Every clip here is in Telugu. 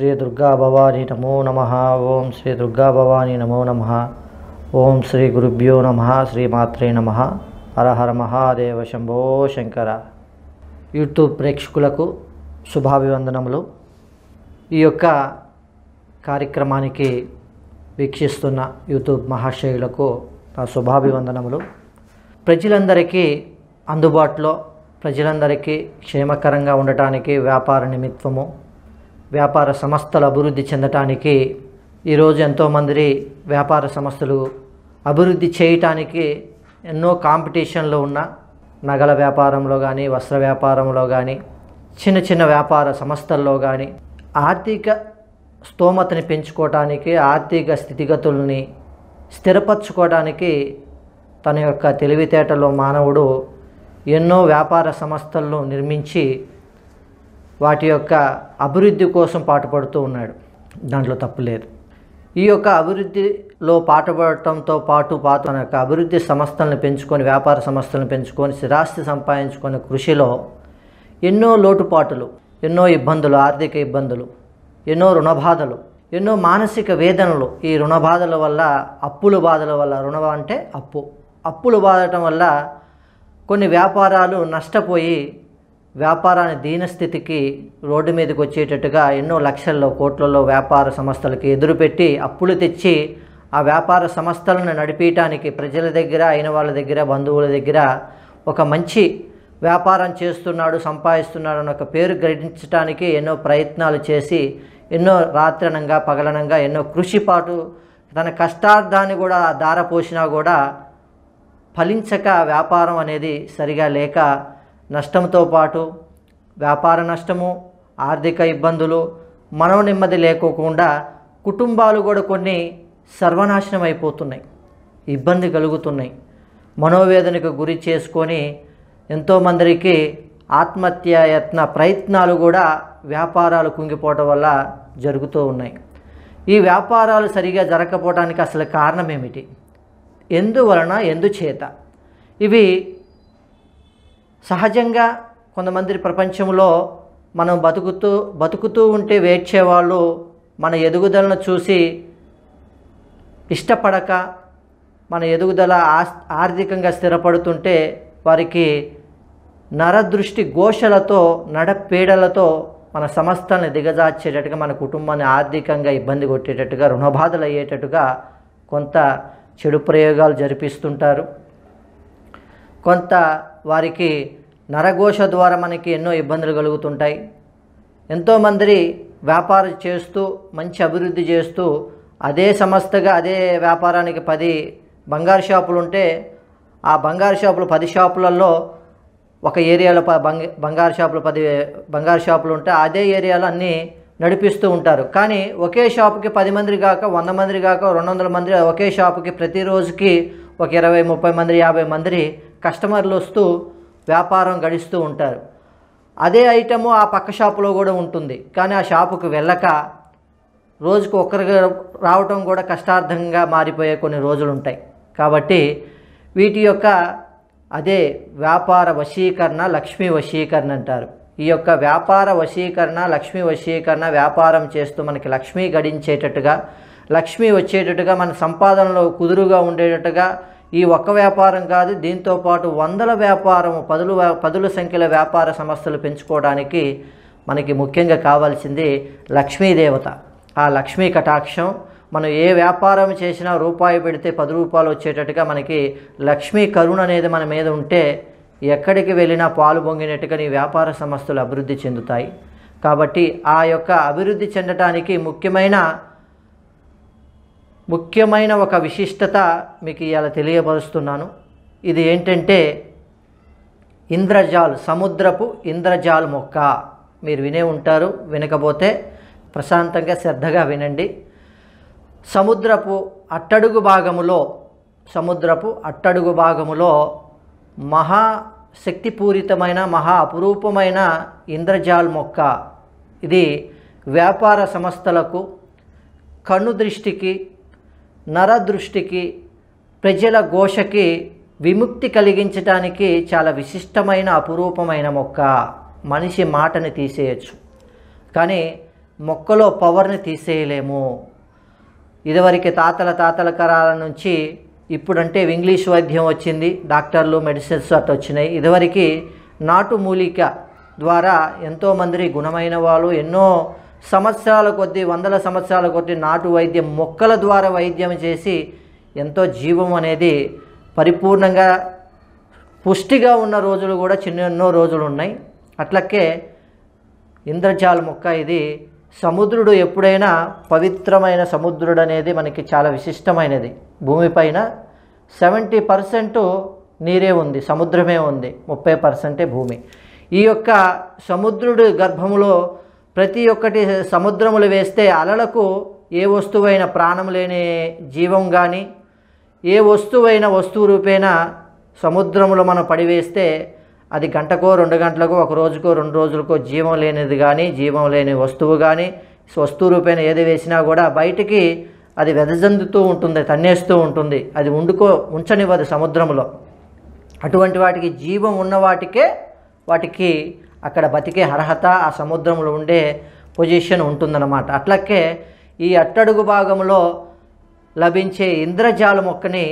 శ్రీ దుర్గా భవానీ నమో నమ ఓం శ్రీ దుర్గా భవానీ నమో నమ ఓం శ్రీ గురుభ్యో నమ శ్రీమాత్రే నమ హరహర మహాదేవ శంభో శంకర యూట్యూబ్ ప్రేక్షకులకు శుభాభివందనములు ఈ యొక్క కార్యక్రమానికి వీక్షిస్తున్న యూట్యూబ్ మహాశయులకు నా శుభాభివందనములు ప్రజలందరికీ అందుబాటులో ప్రజలందరికీ క్షేమకరంగా ఉండటానికి వ్యాపార నిమిత్తము వ్యాపార సంస్థలు అభివృద్ధి చెందటానికి ఈరోజు ఎంతోమంది వ్యాపార సంస్థలు అభివృద్ధి చేయటానికి ఎన్నో కాంపిటీషన్లు ఉన్న నగల వ్యాపారంలో కానీ వస్త్ర వ్యాపారంలో కానీ చిన్న చిన్న వ్యాపార సంస్థల్లో కానీ ఆర్థిక స్తోమతని పెంచుకోవటానికి ఆర్థిక స్థితిగతుల్ని స్థిరపరచుకోవడానికి తన యొక్క తెలివితేటలో మానవుడు ఎన్నో వ్యాపార సంస్థలను నిర్మించి వాటి యొక్క అభివృద్ధి కోసం పాటుపడుతూ ఉన్నాడు దాంట్లో తప్పు లేదు ఈ యొక్క అభివృద్ధిలో పాటుపడటంతో పాటు పాటు తన యొక్క అభివృద్ధి సంస్థలను పెంచుకొని వ్యాపార సంస్థలను పెంచుకొని స్థిరాస్తి సంపాదించుకునే కృషిలో ఎన్నో లోటుపాటులు ఎన్నో ఇబ్బందులు ఆర్థిక ఇబ్బందులు ఎన్నో రుణబాధలు ఎన్నో మానసిక వేదనలు ఈ రుణబాధల వల్ల అప్పుల బాధల వల్ల రుణ అంటే అప్పు అప్పులు బాధటం వల్ల కొన్ని వ్యాపారాలు నష్టపోయి వ్యాపారాన్ని దీనస్థితికి రోడ్డు మీదకి వచ్చేటట్టుగా ఎన్నో లక్షల్లో కోట్లలో వ్యాపార సంస్థలకి ఎదురుపెట్టి అప్పులు తెచ్చి ఆ వ్యాపార సంస్థలను నడిపించడానికి ప్రజల దగ్గర అయిన వాళ్ళ దగ్గర బంధువుల దగ్గర ఒక మంచి వ్యాపారం చేస్తున్నాడు సంపాదిస్తున్నాడు అన్న ఒక పేరు గ్రహించడానికి ఎన్నో ప్రయత్నాలు చేసి ఎన్నో రాత్రనంగా పగలనంగా ఎన్నో కృషి పాటు తన కష్టార్థాన్ని కూడా దారపోసినా కూడా ఫలించక వ్యాపారం అనేది సరిగా లేక నష్టంతో పాటు వ్యాపార నష్టము ఆర్థిక ఇబ్బందులు మనో నెమ్మది లేకోకుండా కుటుంబాలు కూడా కొన్ని సర్వనాశనం అయిపోతున్నాయి ఇబ్బంది కలుగుతున్నాయి మనోవేదనకు గురి చేసుకొని ఎంతోమందికి ఆత్మహత్య యత్న ప్రయత్నాలు కూడా వ్యాపారాలు కుంగిపోవటం వల్ల జరుగుతూ ఉన్నాయి ఈ వ్యాపారాలు సరిగా జరగకపోవడానికి అసలు కారణం ఏమిటి ఎందువలన ఎందుచేత ఇవి సహజంగా కొంతమంది ప్రపంచంలో మనం బతుకుతూ బతుకుతూ ఉంటే వేడ్చేవాళ్ళు మన ఎదుగుదలను చూసి ఇష్టపడక మన ఎదుగుదల ఆర్థికంగా స్థిరపడుతుంటే వారికి నరదృష్టి ఘోషలతో నడపీడలతో మన సంస్థల్ని దిగజార్చేటట్టుగా మన కుటుంబాన్ని ఆర్థికంగా ఇబ్బంది కొట్టేటట్టుగా రుణబాధలు అయ్యేటట్టుగా కొంత చెడు ప్రయోగాలు జరిపిస్తుంటారు కొంత వారికి నరఘోష ద్వారా మనకి ఎన్నో ఇబ్బందులు కలుగుతుంటాయి ఎంతోమంది వ్యాపారం చేస్తూ మంచి అభివృద్ధి చేస్తూ అదే సంస్థగా అదే వ్యాపారానికి పది బంగారు షాపులు ఉంటే ఆ బంగారు షాపులు పది షాపులలో ఒక ఏరియాలో బంగ బంగారు షాపులు పది బంగారు షాపులు ఉంటే అదే ఏరియాలో అన్నీ నడిపిస్తూ ఉంటారు కానీ ఒకే షాపుకి పది మంది కాక వంద మంది కాక రెండు వందల మంది ఒకే షాపుకి ప్రతిరోజుకి ఒక ఇరవై ముప్పై మంది యాభై మంది కస్టమర్లు వస్తూ వ్యాపారం గడిస్తూ ఉంటారు అదే ఐటము ఆ పక్క షాపులో కూడా ఉంటుంది కానీ ఆ షాపుకు వెళ్ళక రోజుకు ఒక్కరికి రావటం కూడా కష్టార్థంగా మారిపోయే కొన్ని రోజులు ఉంటాయి కాబట్టి వీటి యొక్క అదే వ్యాపార వశీకరణ లక్ష్మీ వశీకరణ అంటారు ఈ యొక్క వ్యాపార వశీకరణ లక్ష్మీ వశీకరణ వ్యాపారం చేస్తూ మనకి లక్ష్మీ గడించేటట్టుగా లక్ష్మి వచ్చేటట్టుగా మన సంపాదనలో కుదురుగా ఉండేటట్టుగా ఈ ఒక్క వ్యాపారం కాదు దీంతోపాటు వందల వ్యాపారం పదులు పదుల సంఖ్యలో వ్యాపార సంస్థలు పెంచుకోవడానికి మనకి ముఖ్యంగా కావాల్సింది లక్ష్మీదేవత ఆ లక్ష్మీ కటాక్షం మనం ఏ వ్యాపారం చేసినా రూపాయి పెడితే పది రూపాయలు వచ్చేటట్టుగా మనకి లక్ష్మీ కరుణ అనేది మన మీద ఉంటే ఎక్కడికి వెళ్ళినా పాలు పొంగినట్టుగా నీ వ్యాపార సంస్థలు అభివృద్ధి చెందుతాయి కాబట్టి ఆ యొక్క అభివృద్ధి చెందటానికి ముఖ్యమైన ముఖ్యమైన ఒక విశిష్టత మీకు ఇవాళ తెలియపరుస్తున్నాను ఇది ఏంటంటే ఇంద్రజాల్ సముద్రపు ఇంద్రజాల్ మొక్క మీరు వినే ఉంటారు వినకపోతే ప్రశాంతంగా శ్రద్ధగా వినండి సముద్రపు అట్టడుగు భాగములో సముద్రపు అట్టడుగు భాగములో మహా శక్తిపూరితమైన మహా అపురూపమైన ఇంద్రజాల్ మొక్క ఇది వ్యాపార సంస్థలకు కన్ను దృష్టికి నరదృష్టికి ప్రజల ఘోషకి విముక్తి కలిగించడానికి చాలా విశిష్టమైన అపురూపమైన మొక్క మనిషి మాటని తీసేయచ్చు కానీ మొక్కలో పవర్ని తీసేయలేము ఇదివరకు తాతల తాతల కరాల నుంచి ఇప్పుడంటే ఇంగ్లీష్ వైద్యం వచ్చింది డాక్టర్లు మెడిసిన్స్ అట్ వచ్చినాయి ఇదివరకు నాటు మూలిక ద్వారా ఎంతోమంది గుణమైన వాళ్ళు ఎన్నో సంవత్సరాల కొద్దీ వందల సంవత్సరాల కొద్ది నాటు వైద్యం మొక్కల ద్వారా వైద్యం చేసి ఎంతో జీవం అనేది పరిపూర్ణంగా పుష్టిగా ఉన్న రోజులు కూడా చిన్న ఎన్నో రోజులు ఉన్నాయి అట్లకే ఇంద్రజాల మొక్క ఇది సముద్రుడు ఎప్పుడైనా పవిత్రమైన సముద్రుడు అనేది మనకి చాలా విశిష్టమైనది భూమిపైన సెవెంటీ పర్సెంట్ నీరే ఉంది సముద్రమే ఉంది ముప్పై పర్సెంటే భూమి ఈ యొక్క సముద్రుడు గర్భములో ప్రతి ఒక్కటి సముద్రములు వేస్తే అలలకు ఏ వస్తువైన ప్రాణం లేని జీవం కానీ ఏ వస్తువైన వస్తువు రూపేణ సముద్రములో మనం పడివేస్తే అది గంటకో రెండు గంటలకు ఒక రోజుకో రెండు రోజులకో జీవం లేనిది కానీ జీవం లేని వస్తువు కానీ వస్తువు రూపేణ ఏది వేసినా కూడా బయటికి అది వెదజందుతూ ఉంటుంది తన్నేస్తూ ఉంటుంది అది ఉండుకో ఉంచనివ్వదు సముద్రంలో అటువంటి వాటికి జీవం ఉన్న వాటికే వాటికి అక్కడ బతికే అర్హత ఆ సముద్రంలో ఉండే పొజిషన్ ఉంటుందన్నమాట అట్లకే ఈ అట్టడుగు భాగంలో లభించే ఇంద్రజాలం మొక్కని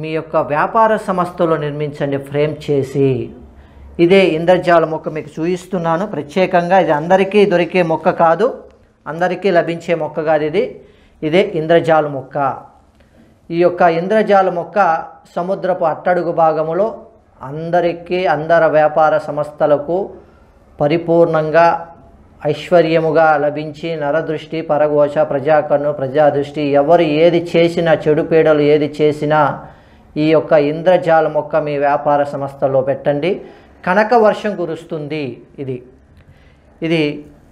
మీ యొక్క వ్యాపార సంస్థలో నిర్మించండి ఫ్రేమ్ చేసి ఇదే ఇంద్రజాల మొక్క మీకు చూపిస్తున్నాను ప్రత్యేకంగా ఇది అందరికీ దొరికే మొక్క కాదు అందరికీ లభించే మొక్క కాదు ఇది ఇదే ఇంద్రజాల మొక్క ఈ యొక్క ఇంద్రజాల మొక్క సముద్రపు అట్టడుగు భాగములో అందరికీ అందర వ్యాపార సంస్థలకు పరిపూర్ణంగా ఐశ్వర్యముగా లభించి నరదృష్టి పరఘోష ప్రజాకన్ను ప్రజాదృష్టి ఎవరు ఏది చేసినా చెడు పీడలు ఏది చేసినా ఈ యొక్క ఇంద్రజాల మొక్క మీ వ్యాపార సంస్థలో పెట్టండి కనక వర్షం కురుస్తుంది ఇది ఇది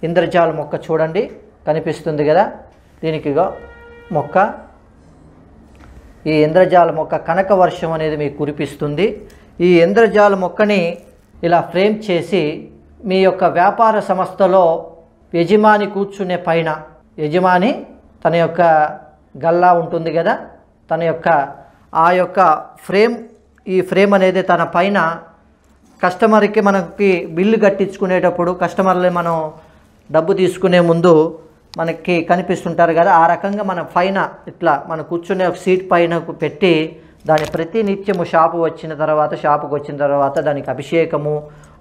ఇంద్రజాల మొక్క చూడండి కనిపిస్తుంది కదా దీనికి మొక్క ఈ ఇంద్రజాల మొక్క కనక వర్షం అనేది మీకు కురిపిస్తుంది ఈ ఇంద్రజాల మొక్కని ఇలా ఫ్రేమ్ చేసి మీ యొక్క వ్యాపార సంస్థలో యజమాని కూర్చునే పైన యజమాని తన యొక్క గల్లా ఉంటుంది కదా తన యొక్క ఆ యొక్క ఫ్రేమ్ ఈ ఫ్రేమ్ అనేది తన పైన కస్టమర్కి మనకి బిల్లు కట్టించుకునేటప్పుడు కస్టమర్లు మనం డబ్బు తీసుకునే ముందు మనకి కనిపిస్తుంటారు కదా ఆ రకంగా మన పైన ఇట్లా మనం కూర్చునే ఒక సీట్ పైన పెట్టి దాని ప్రతి నిత్యము షాపు వచ్చిన తర్వాత షాపుకు వచ్చిన తర్వాత దానికి అభిషేకము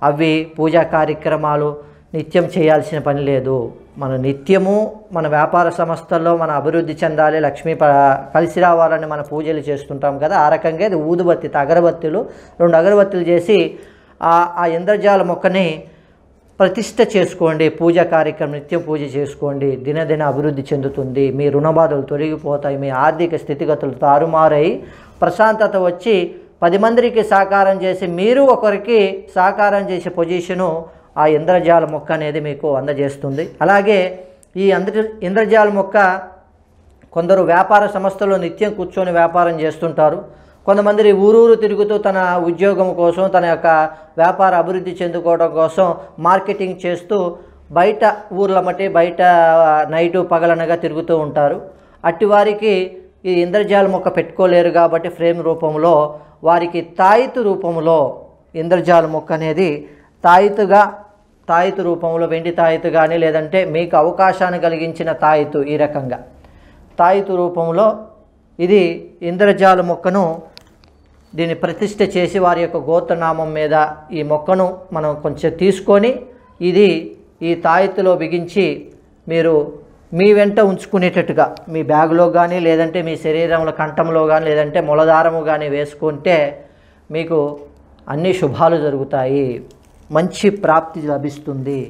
అవి పూజా కార్యక్రమాలు నిత్యం చేయాల్సిన పని లేదు మన నిత్యము మన వ్యాపార సంస్థల్లో మన అభివృద్ధి చెందాలి లక్ష్మీ కలిసి రావాలని మన పూజలు చేస్తుంటాం కదా ఆ రకంగా ఇది ఊదుబత్తి అగరబత్తులు రెండు అగరబత్తులు చేసి ఆ ఇంద్రజాల మొక్కని ప్రతిష్ట చేసుకోండి పూజా కార్యక్రమం నిత్యం పూజ చేసుకోండి దినదిన అభివృద్ధి చెందుతుంది మీ రుణబాధలు తొలగిపోతాయి మీ ఆర్థిక స్థితిగతులు తారుమారై ప్రశాంతత వచ్చి పది మందికి సాకారం చేసి మీరు ఒకరికి సహకారం చేసే పొజిషను ఆ ఇంద్రజాల మొక్క అనేది మీకు అందజేస్తుంది అలాగే ఈ అంద్ర ఇంద్రజాల మొక్క కొందరు వ్యాపార సంస్థలో నిత్యం కూర్చొని వ్యాపారం చేస్తుంటారు కొంతమంది ఊరూరు తిరుగుతూ తన ఉద్యోగం కోసం తన యొక్క వ్యాపార అభివృద్ధి చెందుకోవడం కోసం మార్కెటింగ్ చేస్తూ బయట ఊర్ల మట్టి బయట నైటు పగలనగా తిరుగుతూ ఉంటారు అట్టివారికి ఈ ఇంద్రజాలం ఒక పెట్టుకోలేరు కాబట్టి ఫ్రేమ్ రూపంలో వారికి తాయితు రూపంలో ఇంద్రజాల మొక్క అనేది తాయితుగా తాయితు రూపంలో వెండి తాయితు కానీ లేదంటే మీకు అవకాశాన్ని కలిగించిన తాయితు ఈ రకంగా తాయితు రూపంలో ఇది ఇంద్రజాల మొక్కను దీన్ని ప్రతిష్ట చేసి వారి యొక్క గోత్రనామం మీద ఈ మొక్కను మనం కొంచెం తీసుకొని ఇది ఈ తాయెత్తులో బిగించి మీరు మీ వెంట ఉంచుకునేటట్టుగా మీ బ్యాగులో కానీ లేదంటే మీ శరీరంలో కంఠంలో కానీ లేదంటే మొలదారము కానీ వేసుకుంటే మీకు అన్ని శుభాలు జరుగుతాయి మంచి ప్రాప్తి లభిస్తుంది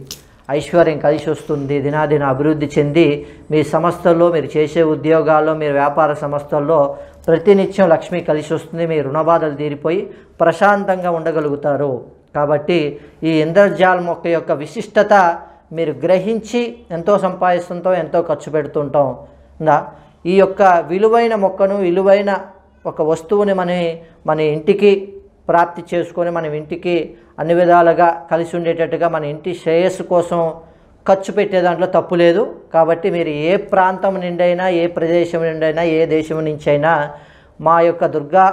ఐశ్వర్యం కలిసి వస్తుంది దినాదిన అభివృద్ధి చెంది మీ సంస్థల్లో మీరు చేసే ఉద్యోగాల్లో మీరు వ్యాపార సంస్థల్లో ప్రతినిత్యం లక్ష్మి కలిసి వస్తుంది మీ రుణబాధలు తీరిపోయి ప్రశాంతంగా ఉండగలుగుతారు కాబట్టి ఈ ఇంద్రజాల మొక్క యొక్క విశిష్టత మీరు గ్రహించి ఎంతో సంపాదిస్తుంటాం ఎంతో ఖర్చు పెడుతుంటాం ఈ యొక్క విలువైన మొక్కను విలువైన ఒక వస్తువుని మన మన ఇంటికి ప్రాప్తి చేసుకొని మన ఇంటికి అన్ని విధాలుగా కలిసి ఉండేటట్టుగా మన ఇంటి శ్రేయస్సు కోసం ఖర్చు పెట్టే దాంట్లో తప్పు లేదు కాబట్టి మీరు ఏ ప్రాంతం నుండైనా ఏ ప్రదేశం నుండైనా ఏ దేశం నుంచి అయినా మా యొక్క దుర్గా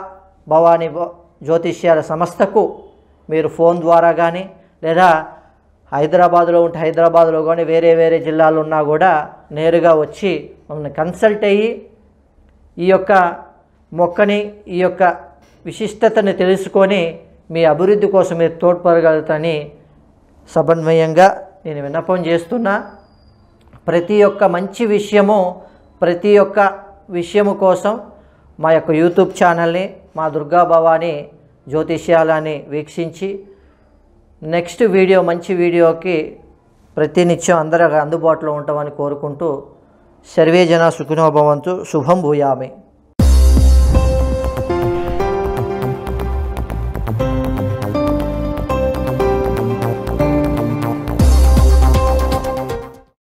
భవానీ జ్యోతిష్యాల సంస్థకు మీరు ఫోన్ ద్వారా కానీ లేదా హైదరాబాద్లో ఉంటే హైదరాబాద్లో కానీ వేరే వేరే జిల్లాలు ఉన్నా కూడా నేరుగా వచ్చి మమ్మల్ని కన్సల్ట్ అయ్యి ఈ యొక్క మొక్కని ఈ యొక్క విశిష్టతని తెలుసుకొని మీ అభివృద్ధి కోసం మీరు తోడ్పడగలుగుతారని సమన్వయంగా నేను విన్నపం చేస్తున్నా ప్రతి ఒక్క మంచి విషయము ప్రతి ఒక్క విషయము కోసం మా యొక్క యూట్యూబ్ ఛానల్ని మా దుర్గా భవాని జ్యోతిష్యాలని వీక్షించి నెక్స్ట్ వీడియో మంచి వీడియోకి ప్రతినిత్యం అందరూ అందుబాటులో ఉంటామని కోరుకుంటూ సర్వే జన సుఖినోభవంతు శుభం భూయామి